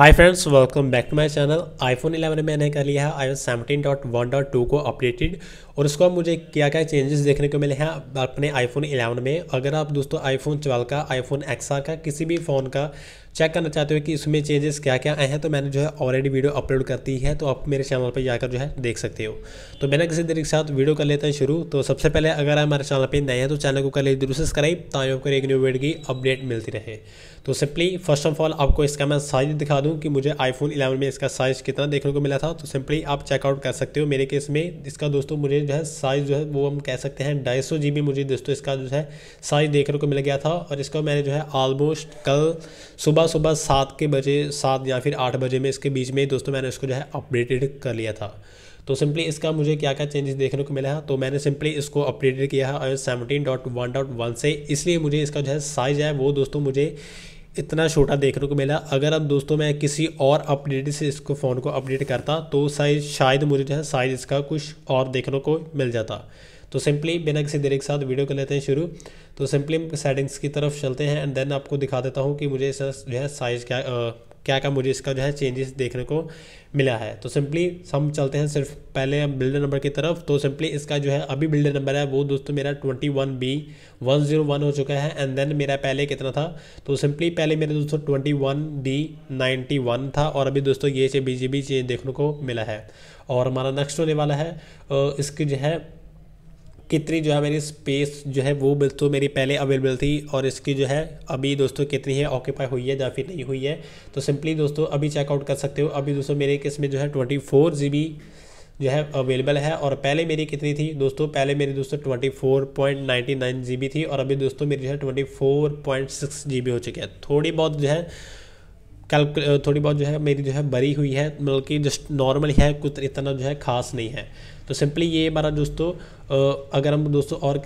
hi friends welcome back to my channel iPhone 11 में मैंने कर लिया है I 17.1.2 seventeen dot one dot two को अपडेटेड और उसको मुझे क्या क्या चेंजेस देखने को मिले हैं अपने आईफोन 11 में अगर आप दोस्तों आईफोन 12 का आईफोन एक्सआर का किसी भी फ़ोन का चेक करना चाहते हो कि इसमें चेंजेस क्या क्या आए हैं तो मैंने जो है ऑलरेडी वीडियो अपलोड कर दी है तो आप मेरे चैनल पर जाकर जो है देख सकते हो तो मैंने किसी तरीके के साथ वीडियो कर लेते हैं शुरू तो सबसे पहले अगर हमारे चैनल पर नए हैं तो चैनल को कर लीजिए जरूर सब्सक्राइब ताकि आपको एक न्यू वीडियो की अपडेट मिलती रहे तो सिंपली फर्स्ट ऑफ ऑल आपको इसका मैं साइज दिखा दूँ कि मुझे आईफोन इलेवन में इसका साइज़ कितना देखने को मिला था तो सिंपली आप चेकआउट कर सकते हो मेरे केस में इसका दोस्तों मुझे जो है साइज़ जो है वो हम कह सकते हैं ढाई सौ जी बी मुझे दोस्तों इसका जो है साइज़ देखने को मिल गया था और इसको मैंने जो है आलमोस्ट कल सुबह सुबह सात के बजे सात या फिर आठ बजे में इसके बीच में दोस्तों मैंने इसको जो है अपडेटेड कर लिया था तो सिंपली इसका मुझे क्या क्या चेंजेस देखने को मिला है तो मैंने सिंपली इसको अपडेटेड किया है seventeen dot one dot one से इसलिए मुझे इसका जो है साइज़ है वो दोस्तों मुझे इतना छोटा देखने को मिला अगर अब दोस्तों मैं किसी और अपडेट से इसको फ़ोन को अपडेट करता तो शायद शायद मुझे जो है साइज इसका कुछ और देखने को मिल जाता तो सिंपली बिना किसी देरी के साथ वीडियो कर लेते हैं शुरू तो सिंपली सेटिंग्स की तरफ चलते हैं एंड देन आपको दिखा देता हूँ कि मुझे इस जो है साइज़ क्या क्या क्या मुझे इसका जो है चेंजेस देखने को मिला है तो सिंपली हम चलते हैं सिर्फ पहले हम बिल्डर नंबर की तरफ तो सिंपली इसका जो है अभी बिल्डर नंबर है वो दोस्तों मेरा twenty one B one zero one हो चुका है एंड देन मेरा पहले कितना था तो सिंपली पहले मेरे दोस्तों twenty one B ninety one था और अभी दोस्तों ये से बीजेबी चेंज देखने को मिला है और हमारा नेक्स्ट होने वाला है इसकी जो है कितनी जो है मेरी स्पेस जो है वो दोस्तों मेरी पहले अवेलेबल थी और इसकी जो है अभी दोस्तों कितनी है ऑक्यूपाई हुई है या फिर नहीं हुई है तो सिंपली दोस्तों अभी चेकआउट कर सकते हो अभी दोस्तों मेरे इसमें जो है ट्वेंटी फोर जी बी जो है अवेलेबल है और पहले मेरी कितनी थी दोस्तों पहले मेरी दोस्तों twenty four point ninety nine G B थी और अभी दोस्तों मेरी जो है twenty four point six G B हो चुकी है थोड़ी बहुत जो है कैल थोड़ी बहुत जो है मेरी जो है बरी हुई है मतलब कि जस्ट नॉर्मल है कुछ इतना जो है खास नहीं है तो सिंपली ये हमारा दोस्तों अगर हम दोस्तों और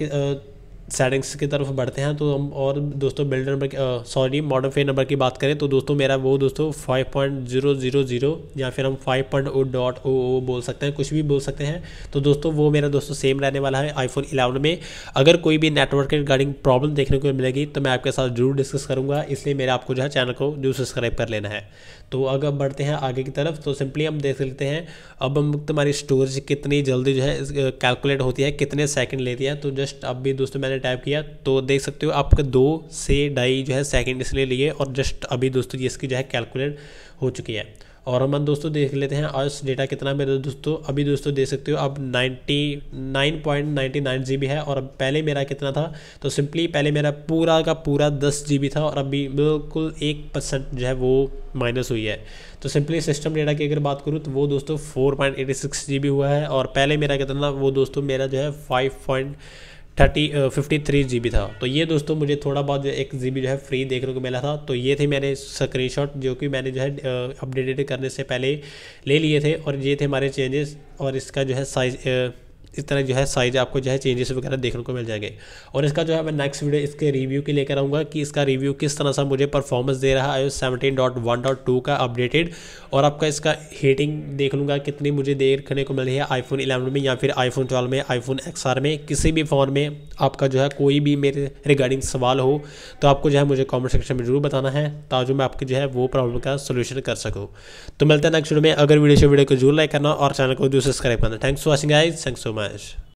सेटिंग्स की तरफ बढ़ते हैं तो हम और दोस्तों build number sorry modern fair number की बात करें तो दोस्तों मेरा वो दोस्तों five point zero zero zero या फिर हम five point O dot O O बोल सकते हैं कुछ भी बोल सकते हैं तो दोस्तों वो मेरा दोस्तों सेम रहने वाला है आईफोन इलेवन में अगर कोई भी नेटवर्क के रिगार्डिंग प्रॉब्लम देखने को मिलेगी तो मैं आपके साथ जरूर डिस्कस करूँगा इसलिए मेरे आपको जो है चैनल को जरूर सब्सक्राइब कर लेना है तो अगर बढ़ते हैं आगे की तरफ तो सिंपली हम देख लेते हैं अब हम तुम्हारी स्टोरेज कितनी जल्दी जो है कैलकुलेट होती है कितने सेकंड लेती है तो जस्ट अब भी दोस्तों मैंने टाइप किया तो देख सकते हो आपके दो से ढाई जो है सेकेंड इसलिए लिए और जस्ट अभी दोस्तों ये इसकी जो है कैलकुलेट हो चुकी है और हम दोस्तों देख लेते हैं आज डेटा कितना मेरे दोस्तों अभी दोस्तों देख सकते हो अब 99.99 जीबी है और अब पहले मेरा कितना था तो सिंपली पहले मेरा पूरा का पूरा 10 जीबी था और अभी बिल्कुल एक परसेंट जो है वो माइनस हुई है तो सिंपली सिस्टम डेटा की अगर बात करूँ तो वो दोस्तों 4.86 जीबी हुआ है और पहले मेरा कितना वो दोस्तों मेरा जो है five thirty fifty three G B था तो ये दोस्तों मुझे थोड़ा बहुत एक जी बी जो है फ्री देखने को मिला था तो ये थे स्क्रीन स्क्रीनशॉट जो कि मैंने जो है अपडेटेड करने से पहले ले लिए थे और ये थे हमारे चेंजेस और इसका जो है साइज इस तरह जो है साइज आपको जो है चेंजेस वगैरह देखने को मिल जाएंगे और इसका जो है मैं नेक्स्ट वीडियो इसके रिव्यू के लेकर आऊँगा कि इसका रिव्यू किस तरह से मुझे परफॉर्मेंस दे रहा है seventeen dot one dot two का अपडेटेड और आपका इसका हीटिंग देख लूँगा कितनी मुझे देखने को मिल रही है आईफोन इलेवन में या फिर आईफोन ट्वेल्व में आईफोन एक्स में किसी भी फ़ोन में आपका जो है कोई भी मेरे रिगार्डिंग सवाल हो तो आपको जो है मुझे कॉमेंट सेक्शन में ज़रूर बताना है ताकि मैं आपके जो है वो प्रॉब्लम का सोल्यूशन कर सकूँ तो मिलता है नेक्स्ट वीडियो में अगर वीडियो से वीडियो को जरूर लाइक करना और चैनल को जरूर सब्सक्राइब करना thanks for watching I thanks so much mas